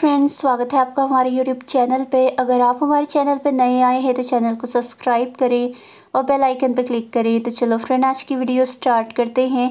friends स्वागत है आपका हमारे यूट्यूब चैनल पे अगर आप हमारे चैनल पे नए आए हैं तो चैनल को सब्सक्राइब करें और बेल आइकन पर क्लिक करें तो चलो फ्रेंड आज की वीडियो स्टार्ट करते हैं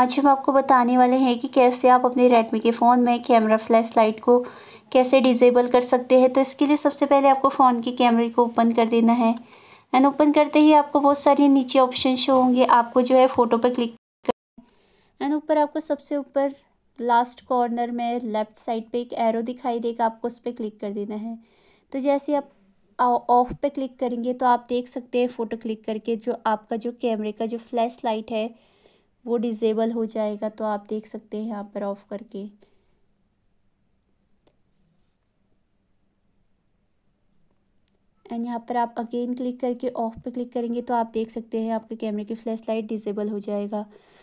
आज हम आपको बताने वाले हैं कि कैसे आप अपने रेडमी के फ़ोन में कैमरा फ्लैश लाइट को कैसे डिजेबल कर सकते हैं तो इसके लिए सबसे पहले आपको फ़ोन के कैमरे को ओपन कर देना है एंड ओपन करते ही आपको बहुत सारे नीचे ऑप्शन शो होंगे आपको जो है फ़ोटो पर क्लिक कर एंड ऊपर आपको सबसे ऊपर लास्ट कॉर्नर में लेफ़्ट साइड पे एक एरो दिखाई देगा आपको उस पर क्लिक कर देना है तो जैसे आप ऑफ पे क्लिक करेंगे तो आप देख सकते हैं फ़ोटो क्लिक करके जो आपका जो कैमरे का जो फ्लैश लाइट है वो डिजेबल हो जाएगा तो आप देख सकते हैं यहाँ पर ऑफ़ करके एंड यहाँ पर आप अगेन क्लिक करके ऑफ पे क्लिक करेंगे तो आप देख सकते हैं आपके कैमरे की फ्लैश लाइट डिजेबल हो जाएगा